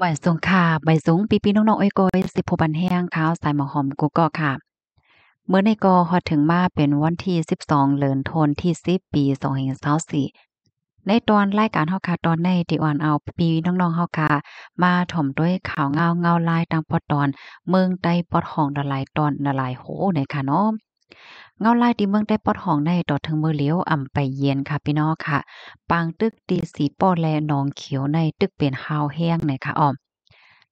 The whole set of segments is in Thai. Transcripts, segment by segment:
หมายสงค่ะ ใบสงปีปีน้องๆอ้อยกอยสิบหบันแห้งข้าวสายหมอหอมกูก็ค่ะ เมื่อในกอฮอดถึงมาเป็นวันที่สิบสองเลิอนทนที่สิบปีสองเ2ซาสี่ในตอนรายการเฮาค่ะตอนในติออนเอาปีน้อง ๆเฮาค่ะมาถ่อมด้วยข่าวเงาเงาลายตังปอตอนเมืองใต้ปอดห้องละลายตอนละลายโหในค่ะเนาะเงาลายที่เมืองได้ปอดห้องในต่อถึงมือเลี้ยวอ่ำไปเย็นค่ะพี่น้องค่ะปางตึกดีสีป้อแลนองเขียวในตึกเป็นหาวแห้งในค่ะออม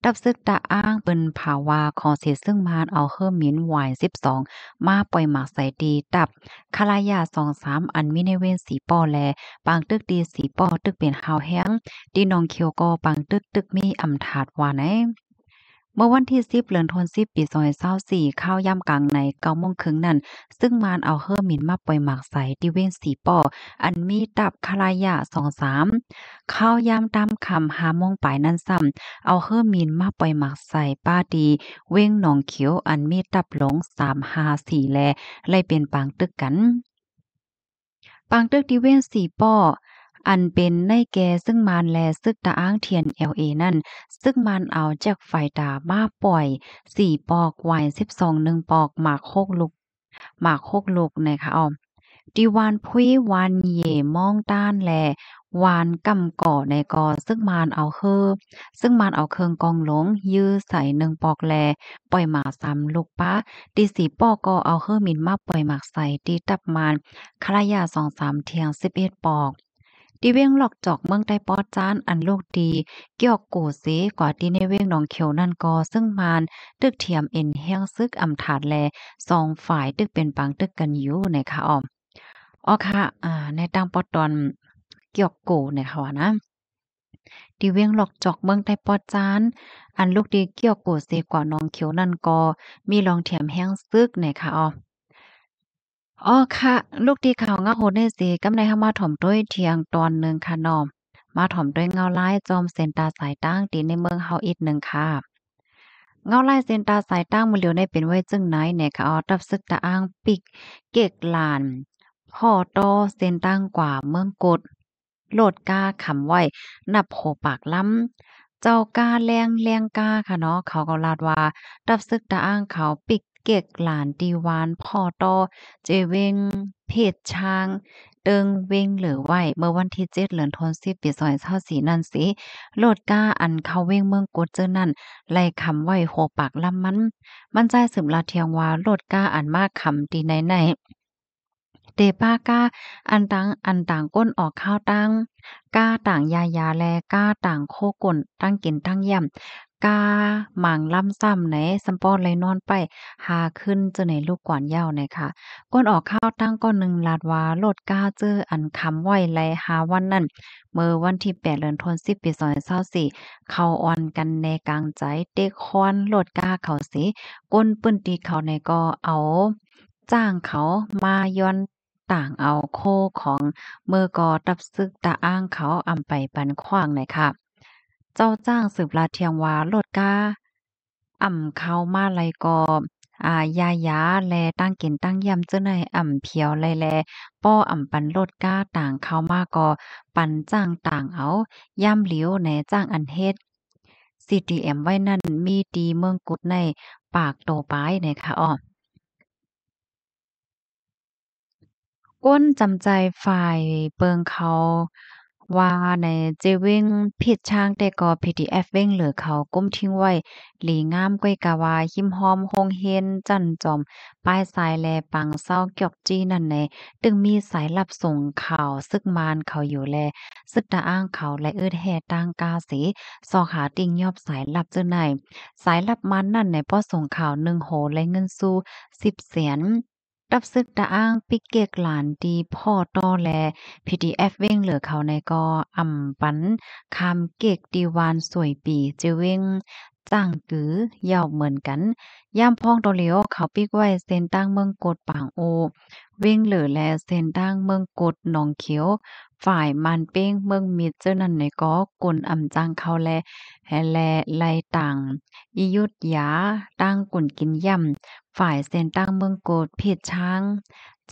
ดับซึกตาอ้างเป็นภาวะขอเสียซึ่งมานเอาเฮอร์มินวายสิบองมาปล่อยหมากใส่ดีตับคารายาสองสามอันมีในเวนสีปอแลปางตึกดีสีปอตึกเป็นหาวแห้งดีนองเขียวก็ปางตึกตึกมีอำถาดว่าไหนเมื่อวันที่10เดือนธันวาคมปี2024ข้าวย่ำกลางในเกาโมงครึ่งนั้นซึ่งมานเอาเฮอร์มินมาปล่อยหมักใส่ดิเวนสีป่ออันมีตับคลายะสองสามข้าวย่ำตามคำหาโมงปลายนั้นซ้ำเอาเฮอร์มินมาปล่อยหมักใส่ป้าดีเว้งหนองเขียวอันมีตับหลงสามาสี่แลไล่เป็นปางตึก กัน ปางตึกดิเวนสีป่ออันเป็น ในแกซึ่งมานแลซึกตาอ้างเทียนเอลเอนั่นซึ่งมานเอาจากไฟตามาปล่อยสี่ปอกวายสิบสองหนึ่งปอกหมากโคกลูกหมากโคกลูกนะคะอ๋ดิวานพุยวานเย่มองต้านแล วานกำก่อในกอซึ่งมานเอาเฮือซึ่งมานเอาเคืองกองหลง ยื้อใส่หนึ่งปอกแลปล่อยหมากซ้ำลูกป้าตีสีปอกก็เอาเฮือมินมาปล่อยหมากใส่ดีตับมานคลายาสองสามเทียงสิบเอ็ดปอกดีเวยงหลอกจอกเมืองใต้ปอดจานอันโลกดีเกี่ยวโกเสกว่าดีในเวยงหนองเขียวนั่นกอซึ่งมานตึกเทียมเอ็นแห้งซึกอำถาดแลสองฝ่ายตึกเป็นปังตึกกันอยู่ในะคะออมอ๋อค่ะอ่าในตั้งปอตอนเกี่ยวโกนคะ่นะดีเวียงหลอกจอกเมืองใต้ปอจาน อันลูกดีเกี่ยวโกเสกว่าน้องเขียวนั่นกอมีลองเทียมแห้งซึกในค่ะอออ๋อค่ะลูกดีเขาเงาโหดเนสีกำในเข้ามาถ่อมด้วยเทียงตอนหนึ่งค่ะนอม มาถ่อมด้วยเงาไล่จอมเซนตาสายตั้งตีในเมืองเฮาอีกหนึ่งค่ะ เงาไล่เซนตาสายตั้งมือเหลียวในเป็นไว้จึงไหนเนี่ยค่ะอ๋อตับซึกตาอ้างปิก เกกลาน พ่อโตเซนตั้งกว่าเมืองกดโลดกาขำไว้ นับโผปากล้ำเจ้ากาแรงแรงกาค่ะเนาะเขาก็ลาดว่าดับซึกตาอ้างเขาปิกเก็กหลานดีวานพ่อตอเจเวงเพชช้างเติงเวงเหลือไหวเมื่อวันที่เจ็ดเหลือนทนสิบปีซอยเท่าสีนันสีโลดก้าอันเขาเวงเมืองกดเจอนั่นไล่คำไหวโหปากลำมัน มันใจสืบลาเทียงว่าโลดก้าอันมากคำดีไหนไหนเดป้าก้าอันตังอันต่างก้นออกข้าวตั้ง ก้า ต่างยายาแลก้าต่างโคกลนตั้งกินตั้งย่ำกาหมางล่ำซ้ำไหนสัมปอนเลยนอนไป หาขึ้นเจอในลูกก่อนเย้าไหนค่ะ ก้นออกข้าวตั้งก้อนหนึ่งลาดว่าโลดกาเจออันคำไหวไหลหาวันนั้น เมื่อวันที่ 8เดือนธันวาคมปี2024เข้าอ่อนกันในกลางใจ เด็กคอนโลดกาเขาสิก้นปื้นตีเขาในก็เอาจ้างเขามาย้อนต่างเอาโคของ เมื่อก่อตับซึกตาอ้างเขาอำไปปันขว้างนะยค่ะเจ้าจ้างสืบลาเทียงวาโลดกา อ่ำเขามาไลกออายายาแลตั้งกินตั้งยำเจ้าในอ่ำเพียวไลแลป้ออ่ำปันโลดก้าต่างเข้ามาก็ปันจ้างต่างเอา ย่ำเหลียวแหนจ้างอันเฮ็ด CTM ไว้นั่นมีตีเมืองกุดในปากโตป้ายนะคะอ่อก้นจำใจฝ่ายเปิงเขาว่าในเจวิ้งผิดช่าง แต่ก็ PDF เว้งเหลือเขาก้มทิ้งไว้หลีงามก้อยกะวาหิมหอม หงเฮนจันจอม ป้ายสายแลปังเศร้าเกียบจีนั่นในตึงมีสายลับส่งข่าวซึกมานเขาอยู่แลซึกตาอ้างเขาและเอืดแห่ตั้งกาสีซอขหาติงยอบสายลับเจอไหน สายลับมันนั่นในป้อส่งข่าวหนึ่งโห และเงินสู้สิบเสียนดับซึกตะอ้างปิกเกกหลานดีพ่อต่อแล PDF เว้งเหลือเขาในกออ่ำปันคำเกกดีวานสวยปีเจเว้งตั้งกือยาวเหมือนกันย่มพ้องตอเลียวเขาปิกไว้เส้นตั้งเมืองกดปางโอเว้งเหลือแลเส้นตั้งเมืองกดหนองเขียว ฝ่ายมันเป้งเมืองมิดเจ้านั่นในก็กลนอ่ำจังเขาแลแฮแลไลต่างอียุดยาตั้งกุ่นกินย่ำฝ่ายเส้นตั้งเมืองกดผิดช้าง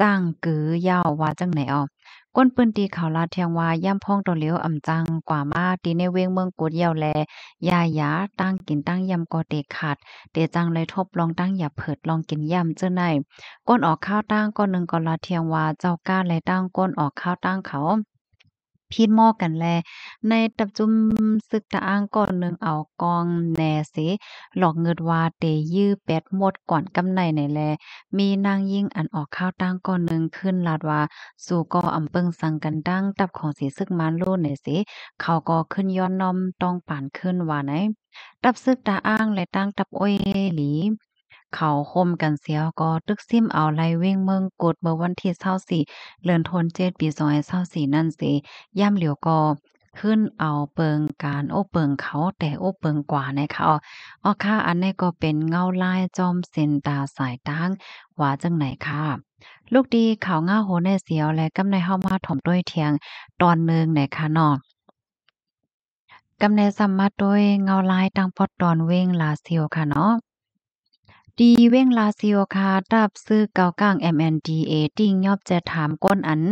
จ้างกือยาวว่าจังไหนออก้นปืนตีเขาลาเทียงว่า ย่ำพ่องตอเหลียวอ่ำจังกว่ามาตีในเวงเมืองกุดเยาวแลยายาตั้งกินตั้งยำกอเตขาดเตจังเลยทบลองตั้งอย่าเผิดลองกินยำเจ้าใน ก้นออกข้าวตั้งก้นหนึ่งกอลาเทียงว่า เจ้าก้าเลยตั้งก้นออกข้าวตั้งเขาพีดหมอกกันแล ในตับจุมซึกตะอ้างก่อนนึงเอากองแหน่เสหลอกเงิดว่าเตยื้อแปดหมดก่อนกำในในแล มีนางยิ่งอันออกข้าวตั้งก่อนนึงขึ้นลาดว่าสู่ก่อำเปิงสังกันตั้งตับของสีซึกมานโลนไหนเสเขาก็ขึ้นย้อนนอมต้องป่านขึ้นว่าไหนตับซึกตาอ้างและตั้งตับอ้อยหลีเขาคมกันเสียวก็ตึกซิมเอาไล่เว่งเมืองกดเมื่อวันที่24เดือนธันวาคมปี2ส2 4นั่นสิ ย่ำเหลียวก็ขึ้นเอาเปิงการ โอ้เปิงเขาแต่โอ้เปิงกว่านะคะอ๋อค่ะอันนี้ก็เป็นเงาลาย จอมเส้นตาสายตั้งว่าจังไหนค่ะลูกดีเข่าง่าโหในเสียว และกำในเฮามาถ่อมด้วยเทียงตอนเมืองไหนคะเนาะกำในสัมมาด้วยเงาลายตั้งปอดตอนเว่งลาเสียวค่ะเนาะดีเว้งลาซิโอคาดับซื้อเกากลาง MNDA ติ้งยอบจะถามก้นอัน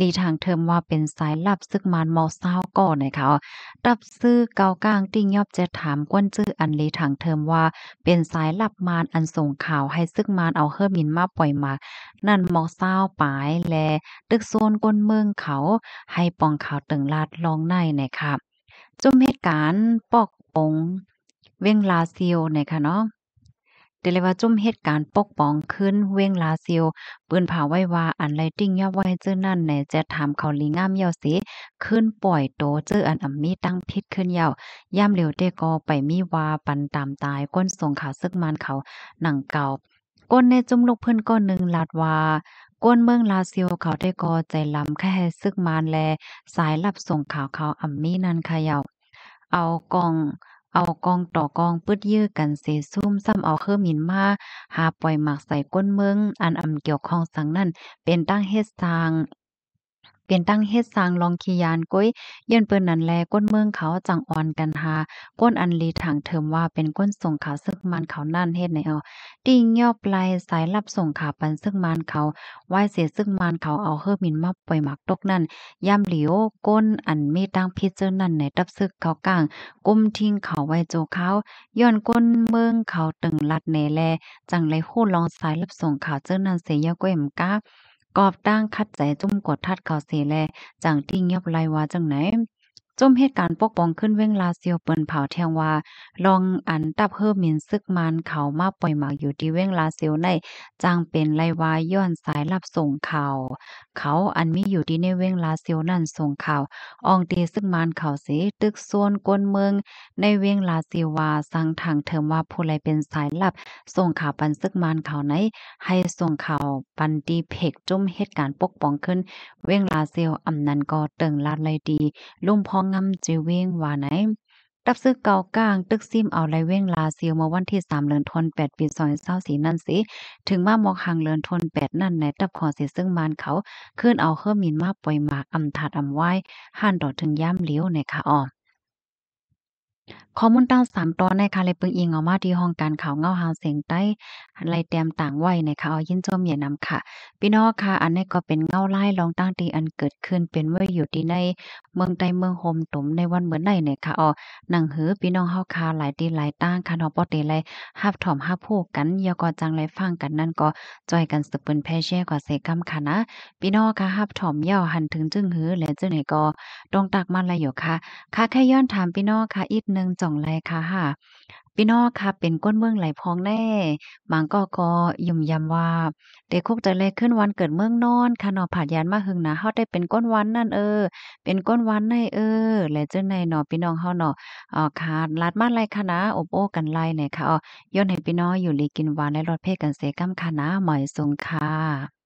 ลีทางเทอมว่าเป็นสายลับซึกมานมอเศร้าก่อนนะคะดับซื้อเกากลางติ้งยอบจะถามก้นซื้ออันลีทางเทอมว่า เป็นสายลับมานอันส่งข่าวให้ซึกมานเอาเฮอร์มินมาปล่อยมานั่นมอเศร้าปายแลตึกโซนก้นเมืองเขา ให้ปองข่าวตึงลาดลองในนะคะจุ่มเหตุการณ์ปอกปงเว้งลาซิโอนะคะเนาะเดลว่าจุ่มเหตุการณ์ปกป้องขึ้นเว้งลาซิลปืนผาไว้ว่าอันไลติ้งย่อไว้เจ้อนั่นในจะถามเขาลีงามเยาสีขึ้นปล่อยโตเจออันอัมมีตั้งพิษขึ้นเยาย่ำเหลียวเตกอไปมีวาปันตามตายก้นส่งขาซึกมันเขาหนังเก่า ก้นในจุ่มลูกเพื่อนก้อนหนึ่งลาดว่าก้นเมืองลาเซียวเขาได้กอใจลำแค่ซึกมานแล สายลับส่งข่าวเขาอัมมีนันขยาวเอากองเอากองต่อกองปึดยื้อกันเสซุ่มซ้ำเอาเครื่องมินมาหาปล่อยหมากใส่ก้นเมืองอันอำเกี่ยวข้องสังนั้นเป็นตั้งเฮ็ดสร้างเป็นตั้งเฮ็ดสร้างลองขี้ยานก้อยย้อนเปิ้นนั้นแลก้นเมืองเขาจังอ่อนกันหาก้นอันลีถังเถิมว่าเป็นก้นส่งขขาซึกมันเขานั่นเฮ็ดในเอาติ่งยอบลายสายรับส่งขาปันซึกมันเขาไหว้เสียซึกมันเขาเอาเฮือมินมาปล่อยหมักตกนั่นย่ำเหลียวก้นอันมีตั้งพิจารนั่นในตับซึกเขากลางก้มทิ้งเขาไว้โจเขาย้อนก้นเมืองเขาตึงลัดแหนแลจังเลยโคลองสายรับส่งข่าวเจ้านั่นเสียก้อยมกากอบตั้งคัดใจจุ่มกดทัดเขาเสแลจังที่เงียบไลว่าจังไหนจมเหตุการณ์ปกป้องขึ้นเว้งลาเซียวเปิ้นเผาแทงว่าลองอันตับเพิ่มมินซึกมันเขามาปล่อยหมากอยู่ที่เว้งลาเซียวในจางเป็นไรวายย้อนสายรับส่งข่าว เขาอันมีอยู่ที่ในเว้งลาเซียวนั่นส่งข่าว อองตีซึกมันเขาเสตึกส่วนกวนเมือง ในเว้งลาเซียวว่าสั่งทางเถอมว่าผู้ใดเป็นสายรับส่งข่าวปันซึกมันเขาไหนให้ส่งข่าวปันตีเพกจมเหตุการณ์ปกป้องขึ้น เว้งลาเซียวอำนันก็เติงลาดเลยดี ลุ่มพองงำจจเวงว่าไหนรับซื้อเกาก้าง ตึกซิมเอาไรเว้งลาซิลเมื่อวันที่สามเลือนทนแปดปีอยเ้าสีนั่นสิถึงมาหมอกหังเลือนทนแปดนั่นในตับขอเสียซึ่งมานเขาขึ้นเอาเครื่องมินมาปล่อยมาอำถาดอำไว้ห่านดอดถึงย่ามเลี้ยวในขาออมข้อมูลตั้งสามตอนในคาเลปึงอิงออกมาที่ห้องการข่าวเงาหางเสียงใต้ไรเตียมต่างไว้นคะเอายินจมเหย่านำค่ะ พี่น้องค่ะอันนี้ก็เป็นเงาไล่ลองตั้งตีอันเกิดขึ้นเป็นวมื่ออยู่ที่ใน เมืองใต้เมืองโฮมตุ่มในวันเหมือนในเนี่ยคาะออหนังหือพี่น้องเฮาคาหลายตีหลายตั้งคาะนอปอดตไลฮับถอมฮับพูกกันยากอจังไรฟังกันนั่นก็จอยกันสืบเปินแพ่แช่กว่าเสกำค่ะนะพี่น้องค่ะฮับถอมย่อหันถึงจึงหือและจึงไหนก็ตรงตักมันลยอยู่ค่ะค่ะแค่ย้อนถามพี่น้องค่ะอีกนึงึ่งจ่องไ่ะค่ะพี่น้อค่ะเป็นก้นเมืองไหลพองแน่ บางก็ก็ยุ่มยำว่าเด็กคกจะเลยขึ้นวันเกิดเมืองนอนค่ะนอผาดยานมาหึงนะเฮาได้เป็นก้นวันนั่นเออ เป็นก้นวันในเออ และเจ้าในหนอพี่น้องเฮาหนออ่อค่ะลัดมาไรคะนะอบโอ้กันไหลไหนค่ะอ๋อย้อนให้พี่น้องอยู่ลีกินวานในรถเพ่กันเสกำคะนะหมายสงค่ะ